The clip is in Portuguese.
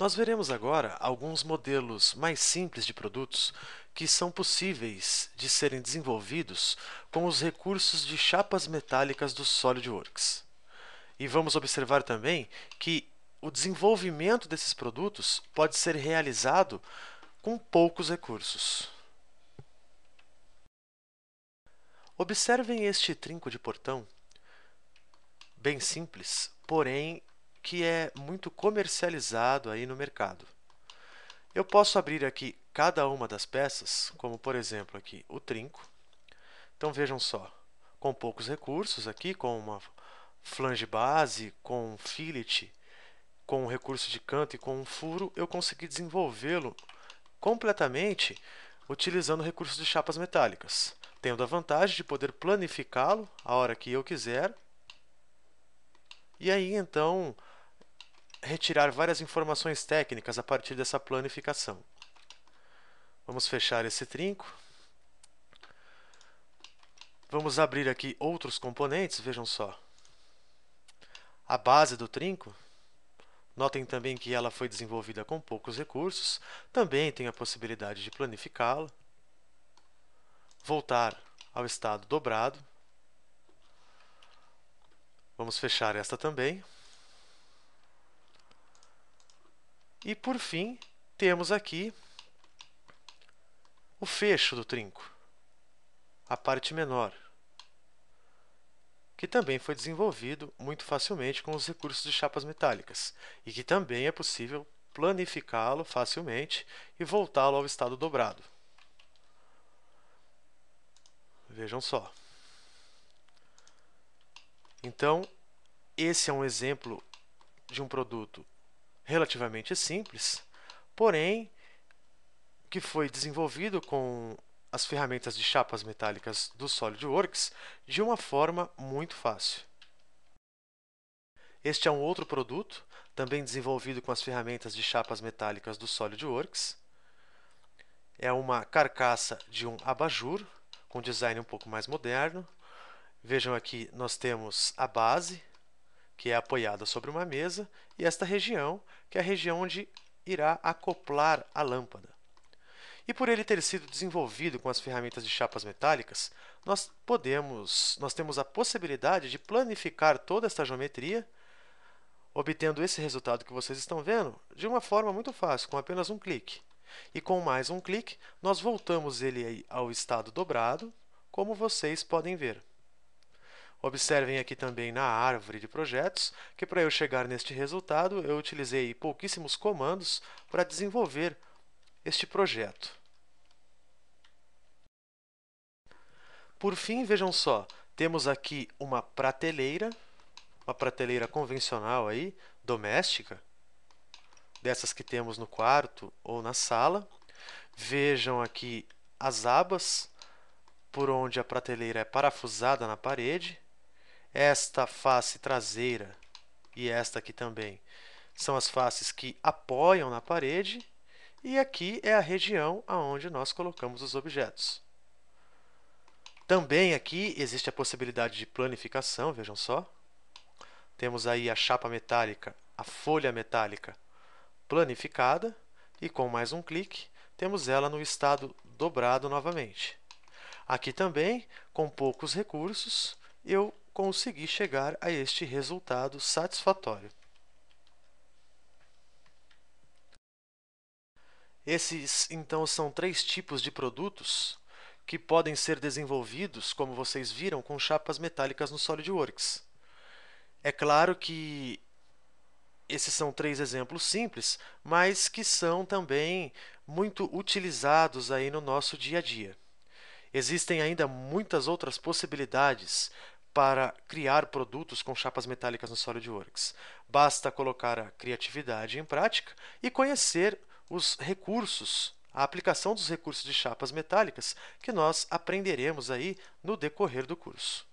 Nós veremos agora alguns modelos mais simples de produtos que são possíveis de serem desenvolvidos com os recursos de chapas metálicas do SolidWorks. E vamos observar também que o desenvolvimento desses produtos pode ser realizado com poucos recursos. Observem este trinco de portão, bem simples, porém que é muito comercializado aí no mercado. Eu posso abrir aqui cada uma das peças, como por exemplo aqui o trinco. Então vejam só, com poucos recursos aqui, com uma flange base, com um fillet, com um recurso de canto e com um furo, eu consegui desenvolvê-lo completamente utilizando recursos de chapas metálicas. Tendo a vantagem de poder planificá-lo a hora que eu quiser. E aí então retirar várias informações técnicas a partir dessa planificação. Vamos fechar esse trinco. Vamos abrir aqui outros componentes, vejam só. A base do trinco. Notem também que ela foi desenvolvida com poucos recursos. Também tem a possibilidade de planificá-la. Voltar ao estado dobrado. Vamos fechar esta também. E por fim, temos aqui o fecho do trinco, a parte menor, que também foi desenvolvido muito facilmente com os recursos de chapas metálicas e que também é possível planificá-lo facilmente e voltá-lo ao estado dobrado. Vejam só. Então, esse é um exemplo de um produto relativamente simples, porém que foi desenvolvido com as ferramentas de chapas metálicas do SolidWorks de uma forma muito fácil. Este é um outro produto, também desenvolvido com as ferramentas de chapas metálicas do SolidWorks. É uma carcaça de um abajur, com design um pouco mais moderno. Vejam aqui, nós temos a base, que é apoiada sobre uma mesa, e esta região, que é a região onde irá acoplar a lâmpada. E por ele ter sido desenvolvido com as ferramentas de chapas metálicas, nós podemos, nós temos a possibilidade de planificar toda esta geometria, obtendo esse resultado que vocês estão vendo de uma forma muito fácil, com apenas um clique. E com mais um clique, nós voltamos ele ao estado dobrado, como vocês podem ver. Observem aqui também na árvore de projetos que para eu chegar neste resultado eu utilizei pouquíssimos comandos para desenvolver este projeto. Por fim, vejam só, temos aqui uma prateleira, uma prateleira convencional aí, doméstica, dessas que temos no quarto ou na sala. Vejam aqui as abas por onde a prateleira é parafusada na parede esta face traseira e esta aqui também são as faces que apoiam na parede e aqui é a região aonde nós colocamos os objetos. Também aqui existe a possibilidade de planificação, vejam só. Temos aí a chapa metálica, a folha metálica planificada e com mais um clique temos ela no estado dobrado novamente. Aqui também, com poucos recursos, eu consegui chegar a este resultado satisfatório. Esses então são três tipos de produtos que podem ser desenvolvidos, como vocês viram, com chapas metálicas no SolidWorks. É claro que esses são três exemplos simples, mas que são também muito utilizados aí no nosso dia a dia. Existem ainda muitas outras possibilidades para criar produtos com chapas metálicas no SolidWorks. Basta colocar a criatividade em prática e conhecer os recursos, a aplicação dos recursos de chapas metálicas que nós aprenderemos aí no decorrer do curso.